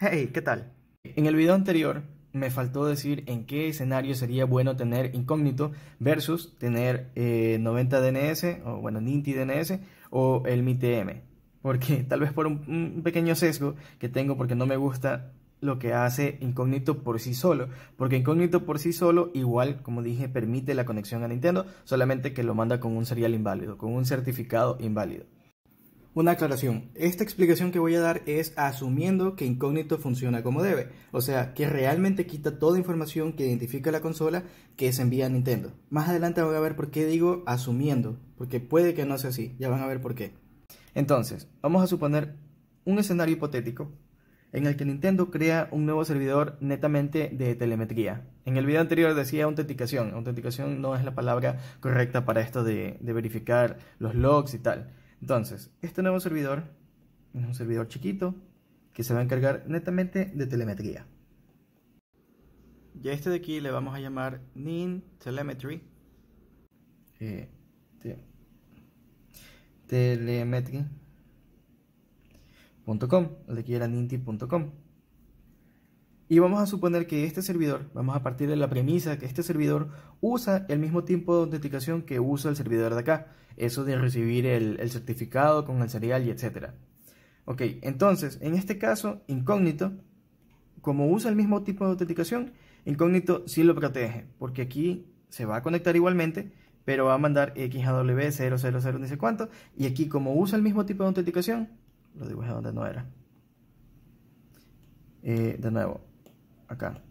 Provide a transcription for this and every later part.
Hey, ¿qué tal? En el video anterior me faltó decir en qué escenario sería bueno tener incógnito versus tener 90 eh, DNS o bueno, 90 DNS o el MITM. Porque tal vez por un pequeño sesgo que tengo porque no me gusta lo que hace incógnito por sí solo, porque incógnito por sí solo igual, como dije, permite la conexión a Nintendo, solamente que lo manda con un serial inválido, con un certificado inválido. Una aclaración, esta explicación que voy a dar es asumiendo que Incógnito funciona como debe, o sea, que realmente quita toda información que identifica la consola que se envía a Nintendo. Más adelante van a ver por qué digo asumiendo, porque puede que no sea así, ya van a ver por qué. Entonces, vamos a suponer un escenario hipotético en el que Nintendo crea un nuevo servidor netamente de telemetría. En el video anterior decía autenticación, autenticación no es la palabra correcta para esto de, de verificar los logs y tal. Entonces, este nuevo servidor es un servidor chiquito que se va a encargar netamente de telemetría. Y a este de aquí le vamos a llamar NIN eh, el de aquí era ninti.com. Y vamos a suponer que este servidor, vamos a partir de la premisa que este servidor usa el mismo tipo de autenticación que usa el servidor de acá. Eso de recibir el, certificado con el serial y etc. Ok, entonces, en este caso, incógnito, como usa el mismo tipo de autenticación, incógnito sí lo protege, porque aquí se va a conectar igualmente, pero va a mandar XAW000 no sé cuánto, y aquí como usa el mismo tipo de autenticación, lo dibujé donde no era. Eh, de nuevo, acá.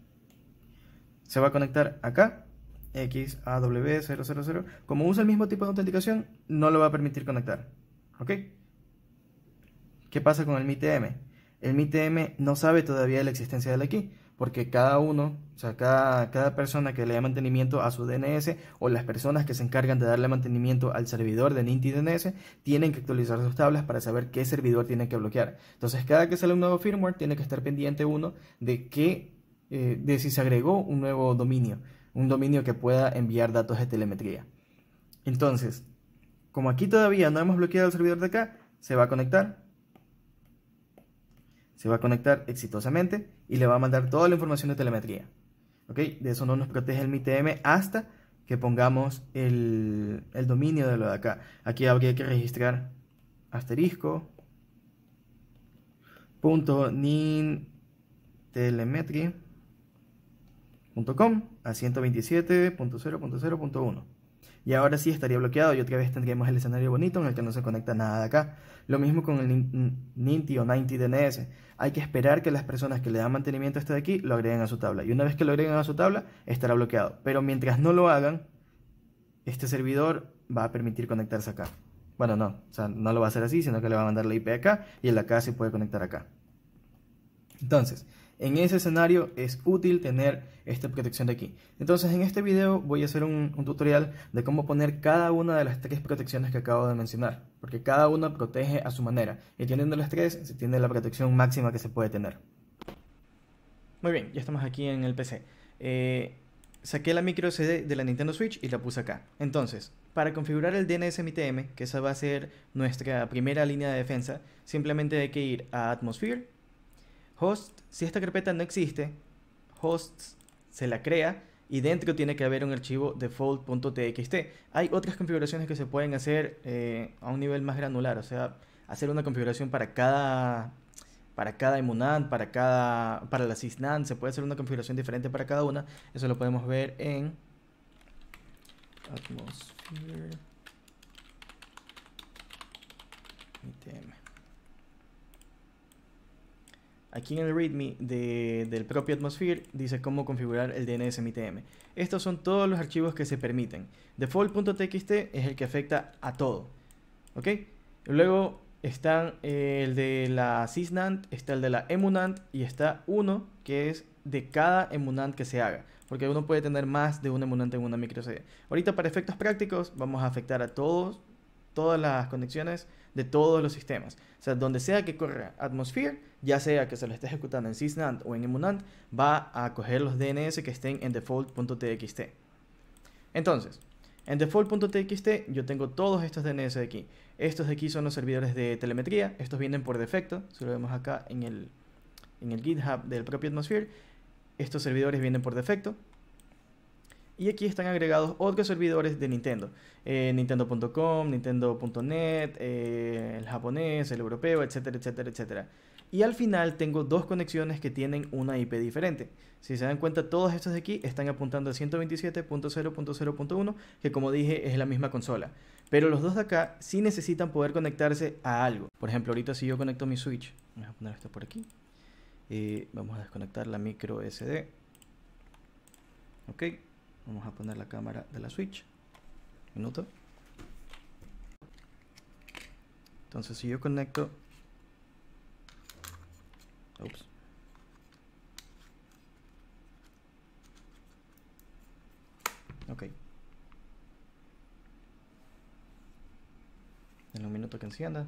Se va a conectar acá, XAW000. Como usa el mismo tipo de autenticación, no lo va a permitir conectar. ¿Ok? ¿Qué pasa con el MITM? El MITM no sabe todavía la existencia de la key, porque cada uno, o sea, cada, cada persona que le da mantenimiento a su DNS o las personas que se encargan de darle mantenimiento al servidor de Ninty DNS tienen que actualizar sus tablas para saber qué servidor tiene que bloquear. Entonces, cada que sale un nuevo firmware, tiene que estar pendiente uno de qué eh, de si se agregó un nuevo dominio, un dominio que pueda enviar datos de telemetría. Entonces, como aquí todavía no hemos bloqueado el servidor de acá, se va a conectar. Se va a conectar exitosamente y le va a mandar toda la información de telemetría. ¿Ok? De eso no nos protege el MITM hasta que pongamos el, dominio de lo de acá. Aquí habría que registrar asterisco punto nin .com a 127.0.0.1 y ahora sí estaría bloqueado y otra vez tendríamos el escenario bonito en el que no se conecta nada de acá. Lo mismo con el Ninty o 90 DNS. Hay que esperar que las personas que le dan mantenimiento a este de aquí lo agreguen a su tabla. Y una vez que lo agreguen a su tabla, estará bloqueado. Pero mientras no lo hagan, este servidor va a permitir conectarse acá. Bueno, no, o sea, no lo va a hacer así, sino que le va a mandar la IP acá y el acá se puede conectar acá. Entonces, en ese escenario es útil tener esta protección de aquí. Entonces en este video voy a hacer un, tutorial de cómo poner cada una de las tres protecciones que acabo de mencionar. Porque cada una protege a su manera. Y teniendo las tres se tiene la protección máxima que se puede tener. Muy bien, ya estamos aquí en el PC. Eh, saqué la micro CD de la Nintendo Switch y la puse acá. Entonces, para configurar el DNS mitm que esa va a ser nuestra primera línea de defensa, simplemente hay que ir a Atmosphere host, si esta carpeta no existe, hosts se la crea y dentro tiene que haber un archivo default.txt. Hay otras configuraciones que se pueden hacer eh, a un nivel más granular, o sea, hacer una configuración para cada para cada para cada para la sysnan, se puede hacer una configuración diferente para cada una. Eso lo podemos ver en Atmosphere. Aquí en el README del propio Atmosphere dice cómo configurar el DNS MITM. Estos son todos los archivos que se permiten. Default.txt es el que afecta a todo. ¿Ok? Luego están el de la sysnant, está el de la emunant y está uno que es de cada emunant que se haga. Porque uno puede tener más de un emunant en una micro Ahorita para efectos prácticos vamos a afectar a todos, todas las conexiones de todos los sistemas. O sea, donde sea que corra Atmosphere, ya sea que se lo esté ejecutando en SysNand o en EmuNand, va a coger los DNS que estén en default.txt. Entonces, en default.txt yo tengo todos estos DNS de aquí. Estos de aquí son los servidores de telemetría, estos vienen por defecto, si lo vemos acá en en el GitHub del propio Atmosphere. Estos servidores vienen por defecto, y aquí están agregados otros servidores de Nintendo. Eh, Nintendo.com, Nintendo.net, eh, el japonés, el europeo, etcétera, etcétera, etcétera. Y al final tengo dos conexiones que tienen una IP diferente. Si se dan cuenta, todas estas de aquí están apuntando a 127.0.0.1, que como dije es la misma consola. Pero los dos de acá sí necesitan poder conectarse a algo. Por ejemplo, ahorita si yo conecto mi Switch, vamos a poner esto por aquí. Y vamos a desconectar la micro SD. Ok. Vamos a poner la cámara de la Switch. Minuto. Entonces si yo conecto... Oops. Ok. En un minuto que encienda.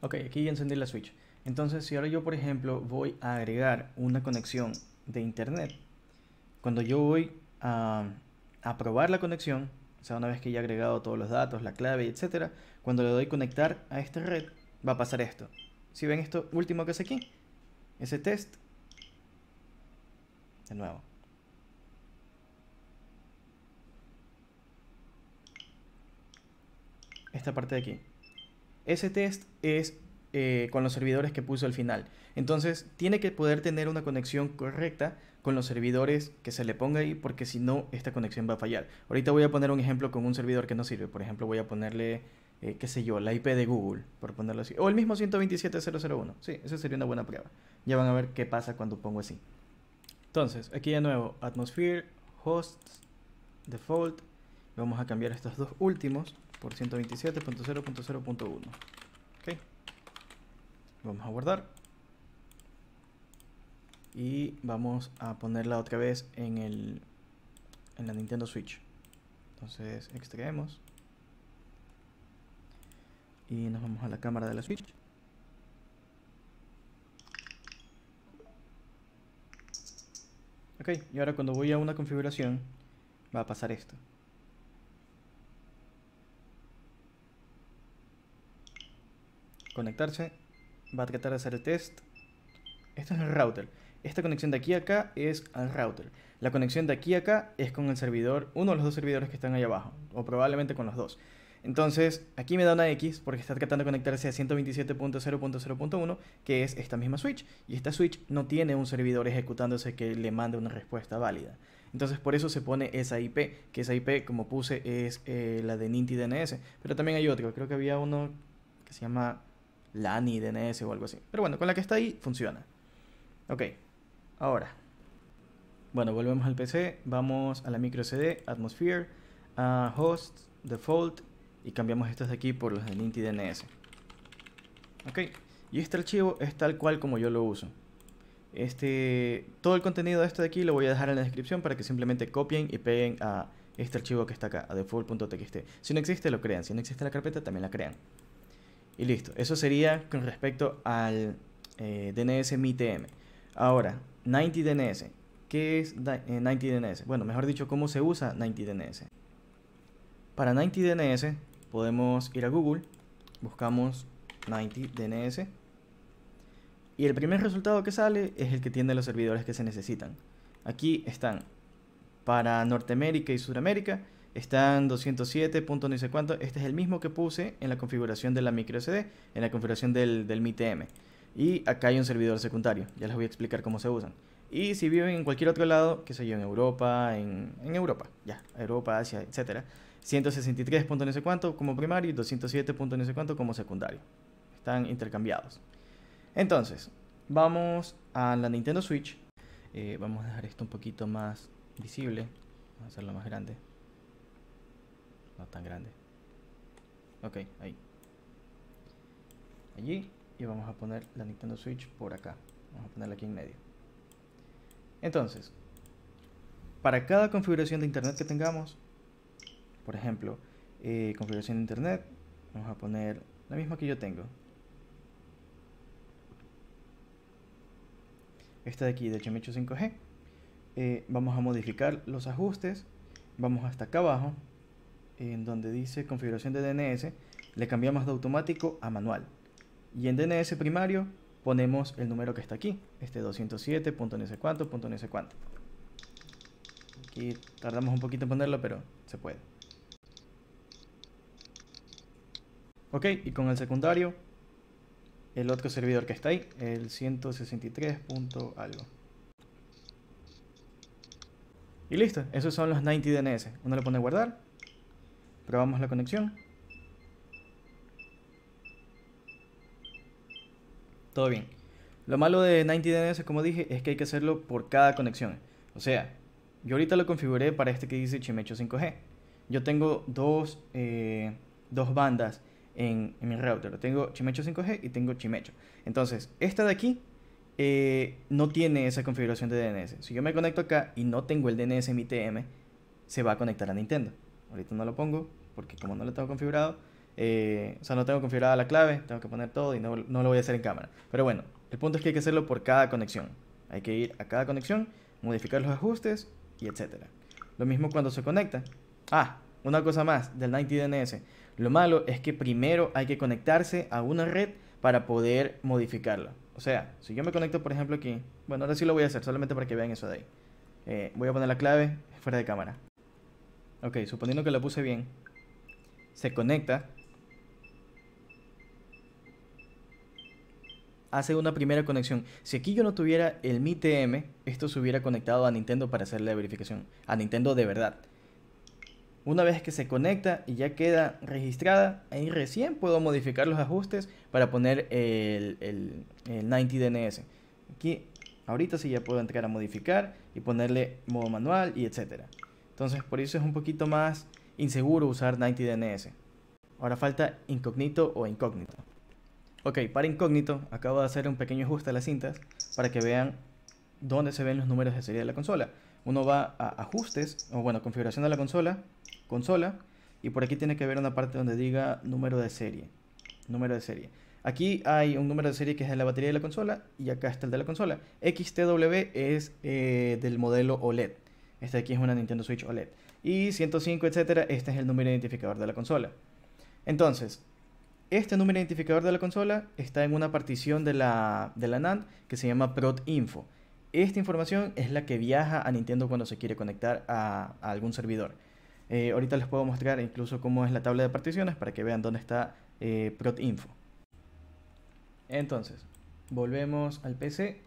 Ok, aquí ya encendí la Switch. Entonces, si ahora yo, por ejemplo, voy a agregar una conexión de internet, cuando yo voy a, probar la conexión, o sea, una vez que ya he agregado todos los datos, la clave, etc., cuando le doy conectar a esta red, va a pasar esto. Si ven esto último que es aquí, ese test, de nuevo. Esta parte de aquí. Ese test es eh, con los servidores que puso al final. Entonces, tiene que poder tener una conexión correcta con los servidores que se le ponga ahí, porque si no, esta conexión va a fallar. Ahorita voy a poner un ejemplo con un servidor que no sirve. Por ejemplo, voy a ponerle, eh, qué sé yo, la IP de Google, por ponerlo así. O el mismo 127.001. Sí, esa sería una buena prueba. Ya van a ver qué pasa cuando pongo así. Entonces, aquí de nuevo, Atmosphere, Hosts, Default. Vamos a cambiar estos dos últimos por 127.0.0.1. Ok. Vamos a guardar y vamos a ponerla otra vez en, el, en la Nintendo Switch. Entonces extraemos y nos vamos a la cámara de la Switch. Ok, y ahora cuando voy a una configuración va a pasar esto. Conectarse, va a tratar de hacer el test. Esto es el router. Esta conexión de aquí a acá es al router. La conexión de aquí a acá es con el servidor, uno de los dos servidores que están ahí abajo, o probablemente con los dos. Entonces, aquí me da una X porque está tratando de conectarse a 127.0.0.1, que es esta misma switch, y esta switch no tiene un servidor ejecutándose que le mande una respuesta válida. Entonces, por eso se pone esa IP, que esa IP, como puse, es eh, la de Ninty DNS, pero también hay otro, creo que había uno que se llama LANI DNS o algo así. Pero bueno, con la que está ahí funciona. Ok, Ahora, bueno, volvemos al PC, vamos a la micro CD, Atmosphere, a Host, Default, y cambiamos estos de aquí por los de Ninty DNS. Ok, y este archivo es tal cual como yo lo uso. Este, todo el contenido de esto de aquí lo voy a dejar en la descripción para que simplemente copien y peguen a este archivo que está acá, a default.txt. Si no existe, lo crean. Si no existe la carpeta, también la crean. Y listo. Eso sería con respecto al eh, DNS MITM. Ahora, 90DNS. ¿Qué es 90DNS? Eh, bueno, mejor dicho, ¿cómo se usa 90DNS? Para 90DNS podemos ir a Google, buscamos 90DNS y el primer resultado que sale es el que tiene los servidores que se necesitan. Aquí están para Norteamérica y Sudamérica están 207. no sé cuánto. Este es el mismo que puse en la configuración de la microSD, en la configuración del, del MITM. Y acá hay un servidor secundario, ya les voy a explicar cómo se usan. Y si viven en cualquier otro lado, que se yo, en Europa, en, Europa, ya, Europa, Asia, etc 163. sé cuánto como primario y 207. sé cuánto como secundario. Están intercambiados. Entonces, vamos a la Nintendo Switch. Eh, vamos a dejar esto un poquito más visible. Vamos a hacerlo más grande. No tan grande. Ok, ahí. Allí y vamos a poner la Nintendo Switch por acá. Vamos a ponerla aquí en medio. Entonces, para cada configuración de internet que tengamos, por ejemplo, eh, configuración de internet, vamos a poner la misma que yo tengo. Esta de aquí, de Chemicho 5G. Eh, vamos a modificar los ajustes. Vamos hasta acá abajo, en donde dice configuración de DNS. Le cambiamos de automático a manual. Y en DNS primario ponemos el número que está aquí, este 207ns Aquí tardamos un poquito en ponerlo, pero se puede. Ok, y con el secundario, el otro servidor que está ahí, el 163. algo. Y listo, esos son los 90 DNS. Uno le pone guardar, probamos la conexión. todo bien. Lo malo de 90DNS, como dije, es que hay que hacerlo por cada conexión. O sea, yo ahorita lo configuré para este que dice Chimecho 5G. Yo tengo dos, eh, dos bandas en, mi router. Tengo Chimecho 5G y tengo Chimecho. Entonces, esta de aquí eh, no tiene esa configuración de DNS. Si yo me conecto acá y no tengo el DNS en mi TM, se va a conectar a Nintendo. Ahorita no lo pongo porque como no lo tengo configurado, eh, o sea, no tengo configurada la clave, tengo que poner todo y no, lo voy a hacer en cámara. Pero bueno, el punto es que hay que hacerlo por cada conexión. Hay que ir a cada conexión, modificar los ajustes y etcétera. Lo mismo cuando se conecta. Ah, una cosa más del 90 DNS. Lo malo es que primero hay que conectarse a una red para poder modificarla. O sea, si yo me conecto, por ejemplo, aquí. Bueno, ahora sí lo voy a hacer, solamente para que vean eso de ahí. Eh, voy a poner la clave fuera de cámara. Ok, suponiendo que la puse bien. Se conecta hace una primera conexión. Si aquí yo no tuviera el MITM, esto se hubiera conectado a Nintendo para hacerle la verificación. A Nintendo de verdad. Una vez que se conecta y ya queda registrada, ahí recién puedo modificar los ajustes para poner el, el, el 90 DNS. Aquí, ahorita sí ya puedo entrar a modificar y ponerle modo manual y etcétera. Entonces, por eso es un poquito más inseguro usar 90 DNS. Ahora falta incógnito o incógnito. Ok, para incógnito, acabo de hacer un pequeño ajuste a las cintas para que vean dónde se ven los números de serie de la consola. Uno va a ajustes, o bueno, configuración de la consola, consola, y por aquí tiene que ver una parte donde diga número de serie. Número de serie. Aquí hay un número de serie que es de la batería de la consola y acá está el de la consola. XTW es eh, del modelo OLED. Este aquí es una Nintendo Switch OLED. Y 105, etcétera, este es el número identificador de la consola. Entonces, este número identificador de la consola está en una partición de la, de NAND que se llama prot info. Esta información es la que viaja a Nintendo cuando se quiere conectar a, algún servidor. Eh, ahorita les puedo mostrar incluso cómo es la tabla de particiones para que vean dónde está eh, info. Entonces, volvemos al PC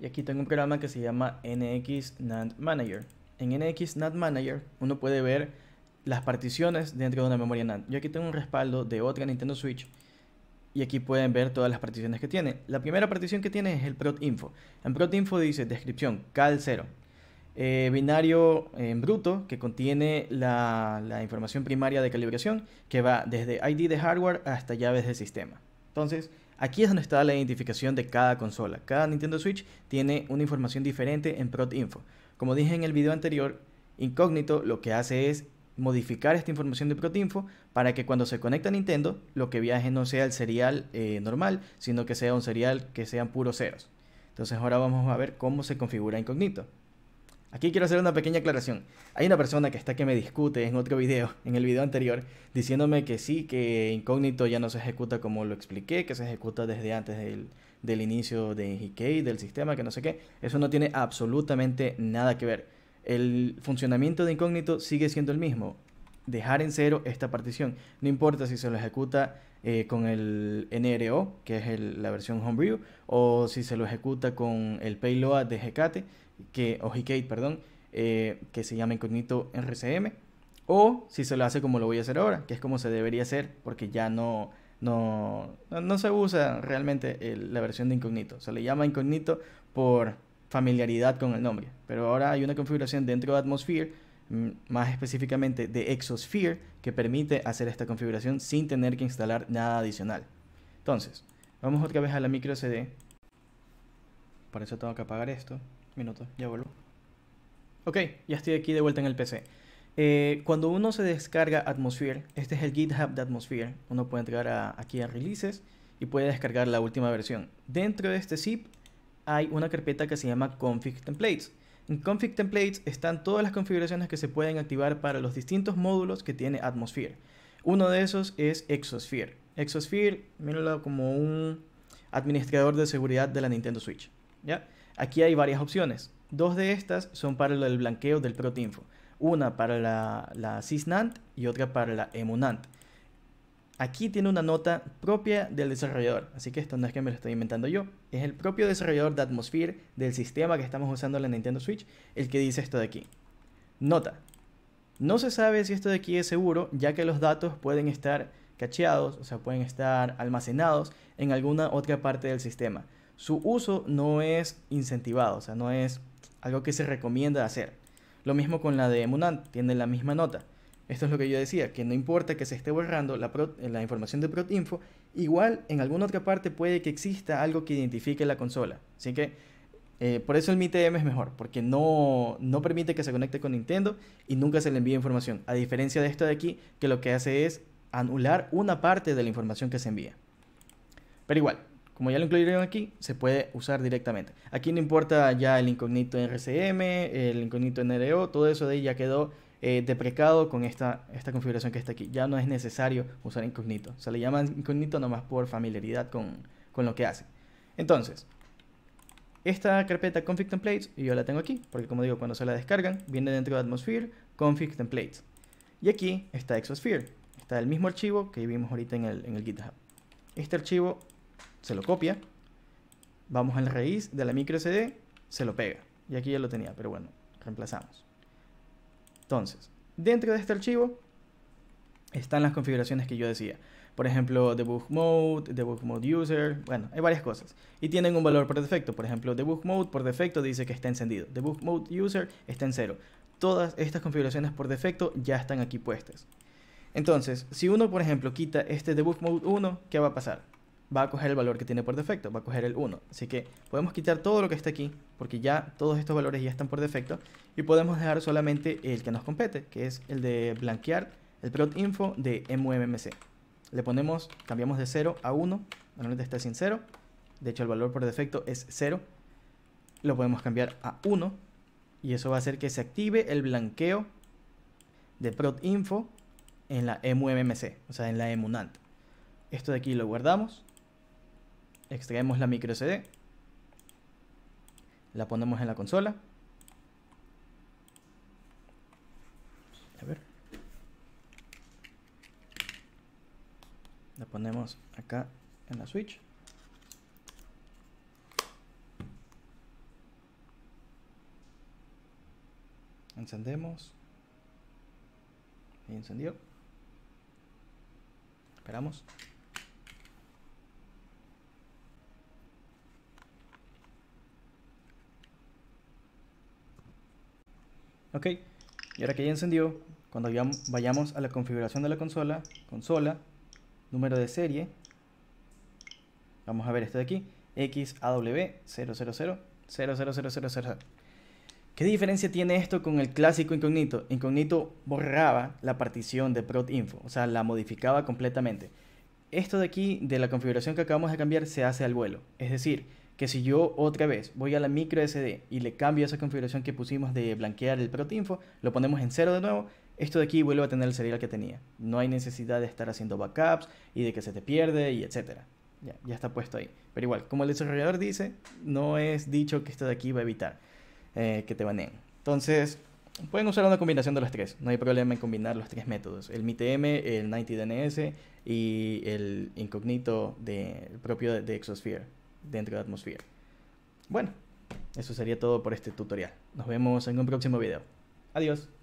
y aquí tengo un programa que se llama NX NAND Manager. En NX NAND Manager uno puede ver las particiones dentro de una memoria NAND. Yo aquí tengo un respaldo de otra Nintendo Switch y aquí pueden ver todas las particiones que tiene. La primera partición que tiene es el protinfo, En protinfo dice descripción cal 0. Eh, binario en bruto que contiene la, información primaria de calibración que va desde ID de hardware hasta llaves de sistema. Entonces, aquí es donde está la identificación de cada consola. Cada Nintendo Switch tiene una información diferente en protinfo Como dije en el video anterior, incógnito lo que hace es modificar esta información de Protinfo para que cuando se conecta a Nintendo lo que viaje no sea el serial eh, normal, sino que sea un serial que sean puros ceros. Entonces ahora vamos a ver cómo se configura Incógnito. Aquí quiero hacer una pequeña aclaración. Hay una persona que está que me discute en otro video, en el video anterior, diciéndome que sí, que incógnito ya no se ejecuta como lo expliqué, que se ejecuta desde antes del, del inicio de GK, del sistema, que no sé qué. Eso no tiene absolutamente nada que ver el funcionamiento de incógnito sigue siendo el mismo. Dejar en cero esta partición. No importa si se lo ejecuta eh, con el NRO, que es la versión Homebrew, o si se lo ejecuta con el payload de GKT. que, o perdón, eh, que se llama incógnito RCM, o si se lo hace como lo voy a hacer ahora, que es como se debería hacer, porque ya no, no, no, se usa realmente la versión de incógnito. Se le llama incógnito por familiaridad con el nombre. Pero ahora hay una configuración dentro de Atmosphere, mm, más específicamente de Exosphere, que permite hacer esta configuración sin tener que instalar nada adicional. Entonces, vamos otra vez a la micro CD. Para eso tengo que apagar esto. Minuto, ya vuelvo. Ok, ya estoy aquí de vuelta en el PC. Eh, cuando uno se descarga Atmosphere, este es el GitHub de Atmosphere, uno puede entrar aquí a Releases y puede descargar la última versión. Dentro de este zip hay una carpeta que se llama config templates. En config templates están todas las configuraciones que se pueden activar para los distintos módulos que tiene Atmosphere. Uno de esos es Exosphere. Exosphere, mírenlo como un administrador de seguridad de la Nintendo Switch. ¿ya? Aquí hay varias opciones. Dos de estas son para el blanqueo del Protinfo. Una para la, la CISNANT y otra para la EMUNANT. Aquí tiene una nota propia del desarrollador, así que esto no es que me lo estoy inventando yo, es el propio desarrollador de Atmosphere del sistema que estamos usando en la Nintendo Switch el que dice esto de aquí. Nota. No se sabe si esto de aquí es seguro, ya que los datos pueden estar cacheados, o sea, pueden estar almacenados en alguna otra parte del sistema. Su uso no es incentivado, o sea, no es algo que se recomienda hacer. Lo mismo con la de Munant, tiene la misma nota. Esto es lo que yo decía, que no importa que se esté borrando la, información de ProtInfo, igual en alguna otra parte puede que exista algo que identifique la consola. Así que eh, por eso el MITM es mejor, porque no, permite que se conecte con Nintendo y nunca se le envíe información. A diferencia de esto de aquí, que lo que hace es anular una parte de la información que se envía. Pero igual, como ya lo incluyeron aquí, se puede usar directamente. Aquí no importa ya el incógnito RCM, el incógnito NRO, todo eso de ahí ya quedó eh, deprecado con esta, esta configuración que está aquí. Ya no es necesario usar incógnito. Se le llama incógnito nomás por familiaridad con, lo que hace. Entonces, esta carpeta config templates, yo la tengo aquí, porque como digo, cuando se la descargan, viene dentro de Atmosphere, config templates. Y aquí está Exosphere. Está el mismo archivo que vimos ahorita en el, en el GitHub. Este archivo se lo copia, vamos a la raíz de la micro se lo pega. Y aquí ya lo tenía, pero bueno, reemplazamos. Entonces, dentro de este archivo están las configuraciones que yo decía. Por ejemplo, debug mode, debug mode user, bueno, hay varias cosas. Y tienen un valor por defecto. Por ejemplo, debug mode por defecto dice que está encendido. Debug mode user está en cero. Todas estas configuraciones por defecto ya están aquí puestas. Entonces, si uno, por ejemplo, quita este debug mode 1, ¿qué va a pasar? va a coger el valor que tiene por defecto, va a coger el 1. Así que podemos quitar todo lo que está aquí, porque ya todos estos valores ya están por defecto, y podemos dejar solamente el que nos compete, que es el de blanquear el prod info de MMMC. Le ponemos, cambiamos de 0 a 1, normalmente está sin 0, de hecho el valor por defecto es 0, lo podemos cambiar a 1, y eso va a hacer que se active el blanqueo de prod info en la MMMC, o sea en la emunant. Esto de aquí lo guardamos Extraemos la micro SD. La ponemos en la consola. A ver. La ponemos acá en la Switch. Encendemos. y encendió. Esperamos. Ok, y ahora que ya encendió, cuando vayamos a la configuración de la consola, consola, número de serie, vamos a ver esto de aquí, xaw 00000000 ¿Qué diferencia tiene esto con el clásico Incognito? Incognito borraba la partición de Info, o sea, la modificaba completamente. Esto de aquí, de la configuración que acabamos de cambiar, se hace al vuelo. Es decir, que si yo otra vez voy a la micro SD y le cambio esa configuración que pusimos de blanquear el protinfo, lo ponemos en cero de nuevo, esto de aquí vuelve a tener el serial que tenía. No hay necesidad de estar haciendo backups y de que se te pierde y etcétera. Ya, ya está puesto ahí. Pero igual, como el desarrollador dice, no es dicho que esto de aquí va a evitar eh, que te baneen. Entonces, pueden usar una combinación de los tres. No hay problema en combinar los tres métodos. El MITM, el 90DNS y el incógnito de, propio de Exosphere dentro de Atmosphere. Bueno, eso sería todo por este tutorial. Nos vemos en un próximo video. Adiós.